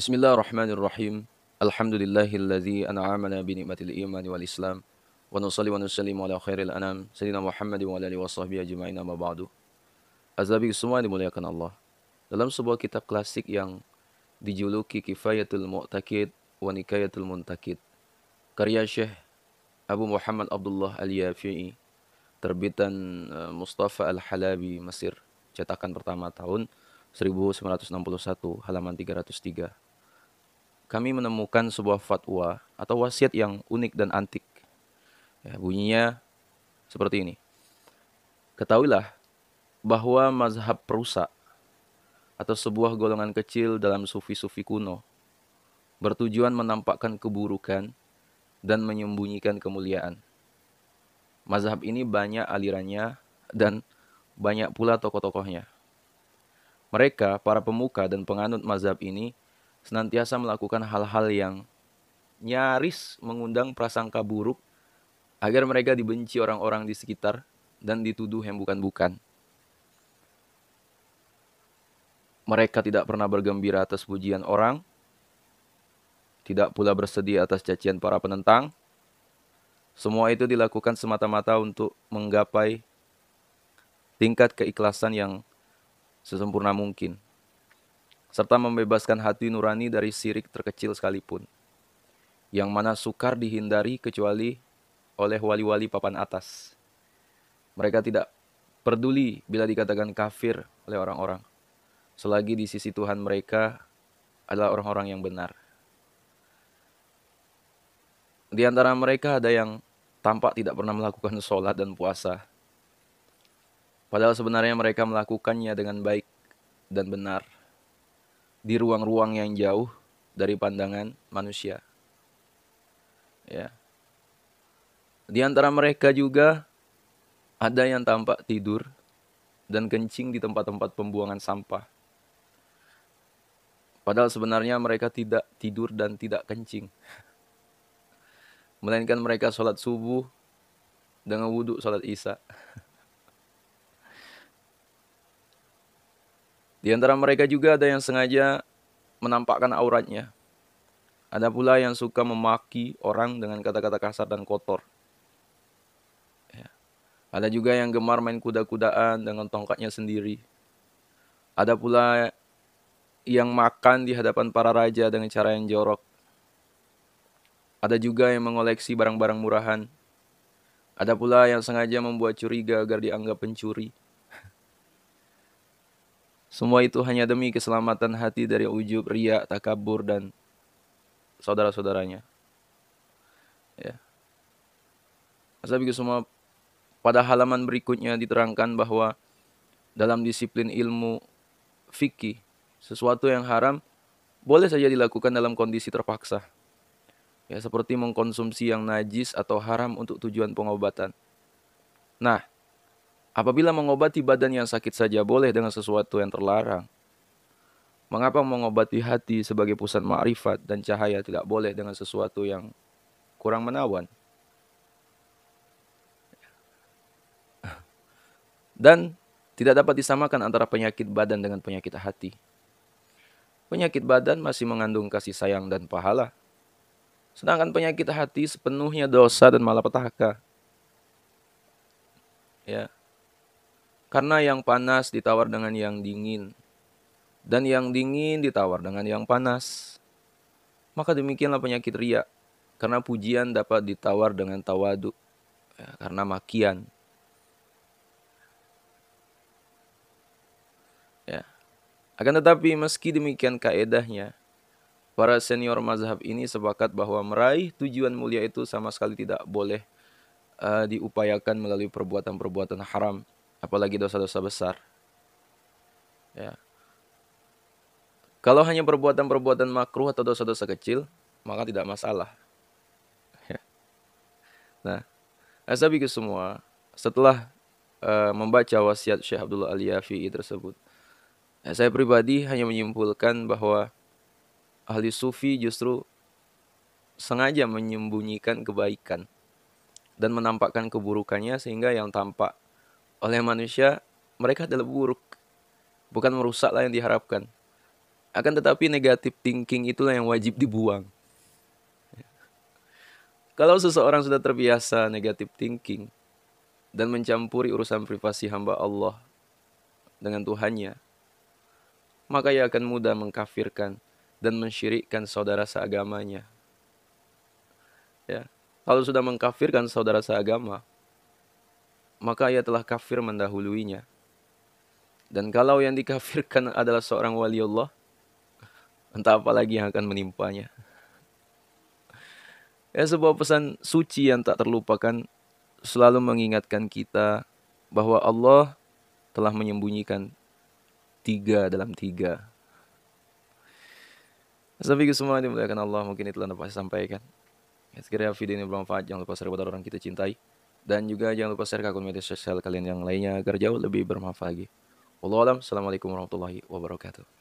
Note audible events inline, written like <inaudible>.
Bismillahirrahmanirrahim. Alhamdulillahilladzi an'amana bi nikmatil iman wal islam wa nusalli wa nusallimu ala khairil anam sayyidina Muhammad wa alihi washabbihi ajma'in amma ba'du. Azabi semua dimuliakan Allah. Dalam sebuah kitab klasik yang dijuluki Kifayatul Mu'taqid wa Nikayatul Muntakid karya Syekh Abu Muhammad Abdullah Al-Yafi'i terbitan eh, Mustafa Al-Halabi Mesir cetakan pertama tahun 1961 halaman 303 kami menemukan sebuah fatwa atau wasiat yang unik dan antik. Ya, bunyinya seperti ini. Ketahuilah bahwa mazhab perusak atau sebuah golongan kecil dalam sufi-sufi kuno bertujuan menampakkan keburukan dan menyembunyikan kemuliaan. Mazhab ini banyak alirannya dan banyak pula tokoh-tokohnya. Mereka, para pemuka dan penganut mazhab ini, senantiasa melakukan hal-hal yang nyaris mengundang prasangka buruk agar mereka dibenci orang-orang di sekitar dan dituduh yang bukan-bukan. Mereka tidak pernah bergembira atas pujian orang, tidak pula bersedih atas cacian para penentang. Semua itu dilakukan semata-mata untuk menggapai tingkat keikhlasan yang sesempurna mungkin serta membebaskan hati nurani dari sirik terkecil sekalipun, yang mana sukar dihindari kecuali oleh wali-wali papan atas. Mereka tidak peduli bila dikatakan kafir oleh orang-orang, selagi di sisi Tuhan mereka adalah orang-orang yang benar. Di antara mereka ada yang tampak tidak pernah melakukan sholat dan puasa, padahal sebenarnya mereka melakukannya dengan baik dan benar di ruang-ruang yang jauh dari pandangan manusia. Ya. Di antara mereka juga ada yang tampak tidur dan kencing di tempat-tempat pembuangan sampah. Padahal sebenarnya mereka tidak tidur dan tidak kencing. <laughs> Melainkan mereka sholat subuh dengan wudhu sholat isya. <laughs> Di antara mereka juga ada yang sengaja menampakkan auratnya. Ada pula yang suka memaki orang dengan kata-kata kasar dan kotor. Ya. Ada juga yang gemar main kuda-kudaan dengan tongkatnya sendiri. Ada pula yang makan di hadapan para raja dengan cara yang jorok. Ada juga yang mengoleksi barang-barang murahan. Ada pula yang sengaja membuat curiga agar dianggap pencuri. Semua itu hanya demi keselamatan hati dari ujub, riak, takabur, dan saudara-saudaranya. Ya. Saya pikir semua pada halaman berikutnya diterangkan bahwa dalam disiplin ilmu fikih, sesuatu yang haram boleh saja dilakukan dalam kondisi terpaksa. Ya, seperti mengkonsumsi yang najis atau haram untuk tujuan pengobatan. Nah, Apabila mengobati badan yang sakit saja boleh dengan sesuatu yang terlarang. Mengapa mengobati hati sebagai pusat ma'rifat dan cahaya tidak boleh dengan sesuatu yang kurang menawan? Dan tidak dapat disamakan antara penyakit badan dengan penyakit hati. Penyakit badan masih mengandung kasih sayang dan pahala. Sedangkan penyakit hati sepenuhnya dosa dan malapetaka. Ya. Karena yang panas ditawar dengan yang dingin, dan yang dingin ditawar dengan yang panas. Maka demikianlah penyakit ria, karena pujian dapat ditawar dengan tawadu, ya, karena makian. Ya. Akan tetapi meski demikian kaedahnya, para senior mazhab ini sepakat bahwa meraih tujuan mulia itu sama sekali tidak boleh uh, diupayakan melalui perbuatan-perbuatan haram apalagi dosa-dosa besar. Ya. Kalau hanya perbuatan-perbuatan makruh atau dosa-dosa kecil, maka tidak masalah. Ya. Nah, asabiku semua, setelah uh, membaca wasiat Syekh Abdullah Al-Yafi'i tersebut, ya, saya pribadi hanya menyimpulkan bahwa ahli sufi justru sengaja menyembunyikan kebaikan dan menampakkan keburukannya sehingga yang tampak oleh manusia, mereka adalah buruk. Bukan merusaklah yang diharapkan. Akan tetapi negatif thinking itulah yang wajib dibuang. Kalau seseorang sudah terbiasa negatif thinking dan mencampuri urusan privasi hamba Allah dengan Tuhannya, maka ia akan mudah mengkafirkan dan mensyirikkan saudara seagamanya. Ya, kalau sudah mengkafirkan saudara seagama, maka ia telah kafir mendahuluinya. Dan kalau yang dikafirkan <laughs> adalah seorang wali Allah, entah apa lagi yang akan menimpanya. <laughs> Ya, sebuah pesan suci yang tak terlupakan selalu mengingatkan kita bahwa Allah telah menyembunyikan tiga dalam tiga. Sampai semua dimuliakan Allah, mungkin itulah yang dapat saya sampaikan. Ya, sekiranya video ini bermanfaat, jangan lupa share kepada orang kita cintai dan juga jangan lupa share ke akun media sosial kalian yang lainnya agar jauh lebih bermanfaat lagi. Wallahualam, Assalamualaikum warahmatullahi wabarakatuh.